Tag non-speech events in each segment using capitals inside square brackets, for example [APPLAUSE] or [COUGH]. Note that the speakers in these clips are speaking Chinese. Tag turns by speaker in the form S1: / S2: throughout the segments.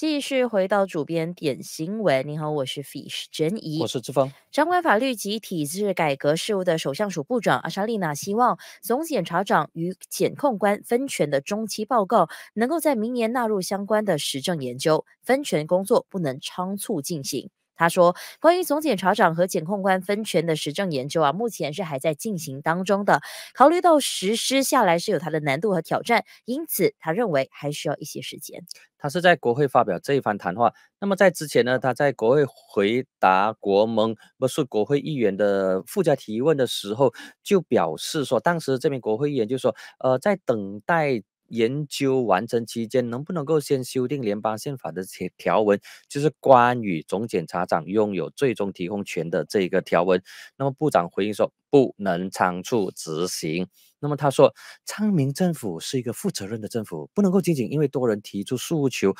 S1: 继续回到主编点新闻，你好，我是 Fish 珍仪，我是志峰。掌管法律及体制改革事务的首相署部长阿莎丽娜希望总检察长与检控官分权的中期报告能够在明年纳入相关的实证研究，分权工作不能仓促进行。他说，关于总检察长和检控官分权的实证研究啊，目前是还在进行当中的。考虑到实施下来是有它的难度和挑战，因此他认为还需要一些时间。
S2: 他是在国会发表这一番谈话。那么在之前呢，他在国会回答国盟不是国会议员的附加提问的时候，就表示说，当时这名国会议员就说，呃，在等待。研究完成期间，能不能够先修订联邦宪法的条文，就是关于总检察长拥有最终提供权的这个条文？那么部长回应说，不能仓促执行。那么他说，昌明政府是一个负责任的政府，不能够仅仅因为多人提出诉求，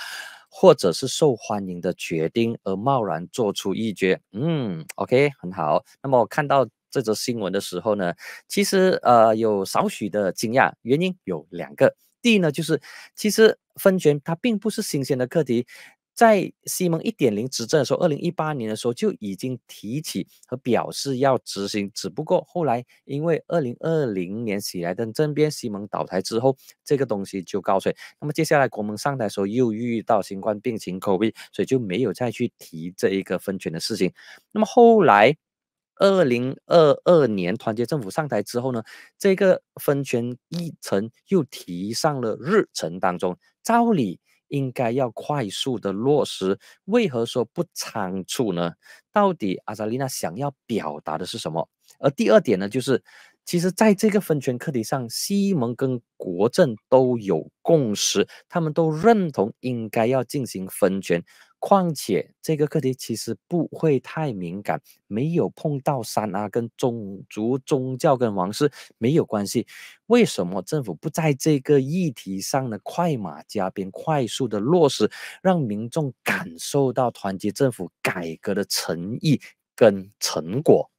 S2: 或者是受欢迎的决定而贸然做出一决。嗯，OK，很好。那么我看到这则新闻的时候呢，其实呃有少许的惊讶，原因有两个。第一呢，就是其实分权它并不是新鲜的课题，在西蒙一点零执政的时候，二零一八年的时候就已经提起和表示要执行，只不过后来因为二零二零年喜来登政变，西蒙倒台之后，这个东西就告吹。那么接下来国盟上台的时候，又遇到新冠病情口味，所以就没有再去提这一个分权的事情。那么后来。二零二二年，团结政府上台之后呢，这个分权议程又提上了日程当中，照理应该要快速的落实。为何说不仓促呢？到底阿扎利娜想要表达的是什么？而第二点呢，就是其实在这个分权课题上，西蒙跟国政都有共识，他们都认同应该要进行分权。况且这个课题其实不会太敏感，没有碰到三阿跟宗族、宗教跟王室没有关系。为什么政府不在这个议题上呢？快马加鞭，快速的落实，让
S1: 民众感受到团结政府改革的诚意跟成果。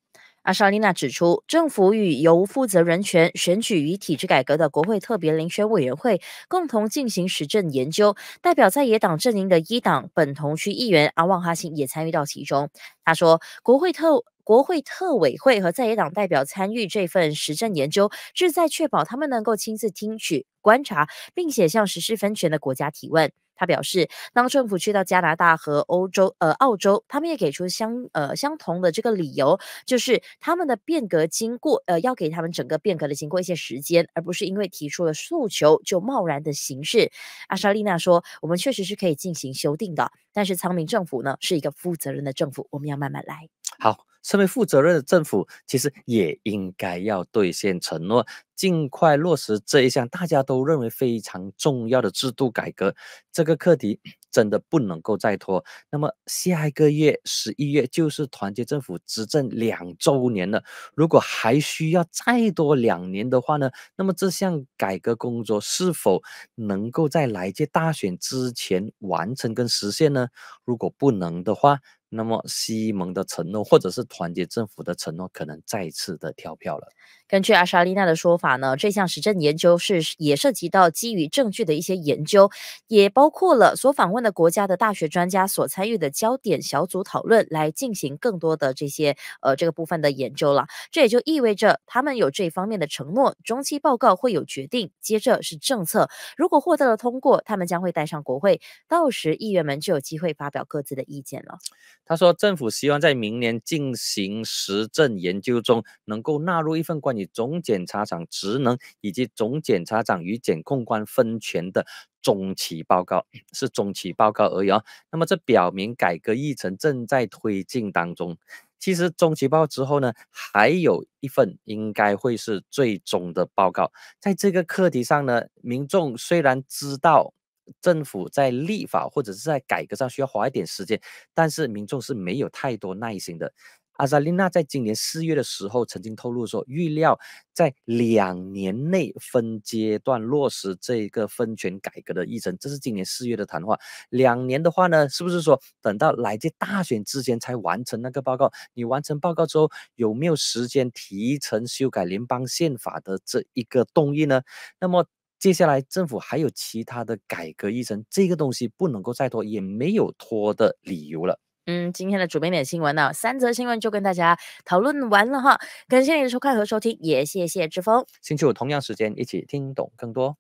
S1: 阿莎丽娜指出，政府与由负责人权、选举与体制改革的国会特别遴选委员会共同进行实证研究。代表在野党阵营的一党本同区议员阿旺哈辛也参与到其中。他说，国会特国会特委会和在野党代表参与这份实证研究，旨在确保他们能够亲自听取、观察，并且向实施分权的国家提问。他表示，当政府去到加拿大和欧洲，呃，澳洲，他们也给出相呃相同的这个理由，就是他们的变革经过，呃，要给他们整个变革的经过一些时间，而不是因为提出了诉求就贸然的行事。阿莎丽娜说：“我们确实是可以进行修订的，但是昌明政府呢是一个负责任的政府，我们要慢慢来。”
S2: 好。身为负责任的政府，其实也应该要兑现承诺，尽快落实这一项大家都认为非常重要的制度改革。这个课题 [CLEARS THROAT] 真的不能够再拖。那么下一个月，十一月就是团结政府执政两周年了。如果还需要再多两年的话呢？那么这项改革工作是否能够在来届大选之前完成跟实现呢？如果不能的话，那么，西蒙的承诺，或者是团结政府的承诺，可能再次的跳票了。
S1: 根据阿莎丽娜的说法呢，这项实证研究是也涉及到基于证据的一些研究，也包括了所访问的国家的大学专家所参与的焦点小组讨论，来进行更多的这些呃这个部分的研究了。这也就意味着他们有这方面的承诺，中期报告会有决定，接着是政策。如果获得了通过，他们将会带上国会，到时议员们就有机会发表各自的意见了。
S2: 他说，政府希望在明年进行实证研究中能够纳入一份关于。总检察长职能以及总检察长与检控官分权的中期报告是中期报告而已啊。那么这表明改革议程正在推进当中。其实中期报之后呢，还有一份应该会是最终的报告。在这个课题上呢，民众虽然知道政府在立法或者是在改革上需要花一点时间，但是民众是没有太多耐心的。阿扎琳娜在今年四月的时候曾经透露说，预料在两年内分阶段落实这个分权改革的议程。这是今年四月的谈话。两年的话呢，是不是说等到来届大选之前才完成那个报告？你完成报告之后，有没有时间提成修改联邦宪法的这一个动议呢？那么接下来政府还有其他的改革议程，这个东西不能够再拖，也没有拖的理由了。
S1: 嗯，今天的主编点新闻呢，三则新闻就跟大家讨论完了哈。感谢你的收看和收听，也谢谢志峰。
S2: 星期五同样时间一起听懂更多。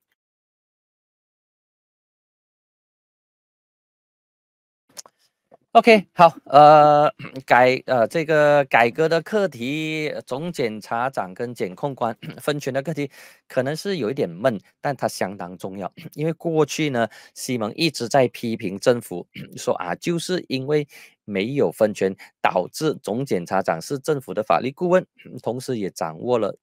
S2: OK，好，呃，改呃这个改革的课题，总检察长跟检控官分权的课题，可能是有一点闷，但它相当重要。因为过去呢，西蒙一直在批评政府，说啊，就是因为没有分权，导致总检察长是政府的法律顾问，同时也掌握了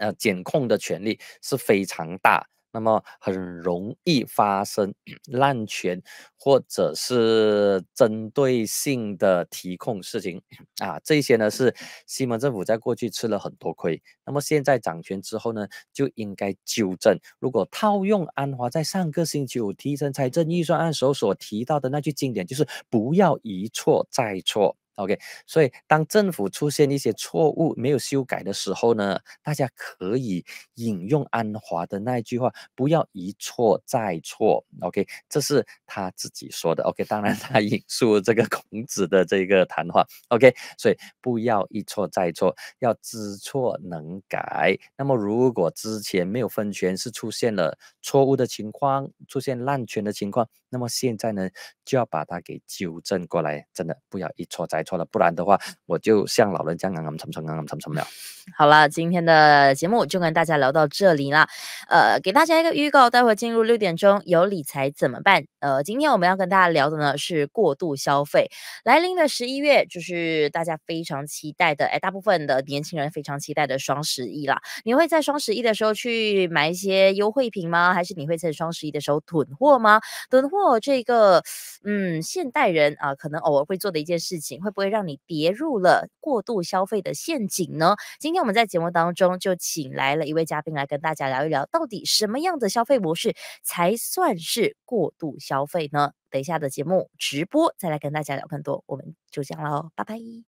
S2: 呃检控的权利，是非常大。那么很容易发生滥权，或者是针对性的提控事情啊，这些呢是西蒙政府在过去吃了很多亏。那么现在掌权之后呢，就应该纠正。如果套用安华在上个星期五提升财政预算案时候所提到的那句经典，就是不要一错再错。OK，所以当政府出现一些错误没有修改的时候呢，大家可以引用安华的那一句话，不要一错再错。OK，这是他自己说的。OK，当然他引述这个孔子的这个谈话。OK，所以不要一错再错，要知错能改。那么如果之前没有分权是出现了错误的情况，出现滥权的情况，那么现在呢就要把它给纠正过来。真的不要一错再。错了，不然的话我就像老人家刚刚成沉刚刚成沉不了。
S1: 好了，今天的节目就跟大家聊到这里了。呃，给大家一个预告，待会进入六点钟有理财怎么办？呃，今天我们要跟大家聊的呢是过度消费。来临的十一月，就是大家非常期待的，哎，大部分的年轻人非常期待的双十一啦。你会在双十一的时候去买一些优惠品吗？还是你会在双十一的时候囤货吗？囤货这个，嗯，现代人啊，可能偶尔会做的一件事情会。会让你跌入了过度消费的陷阱呢？今天我们在节目当中就请来了一位嘉宾来跟大家聊一聊，到底什么样的消费模式才算是过度消费呢？等一下的节目直播再来跟大家聊更多。我们就这样喽，拜拜。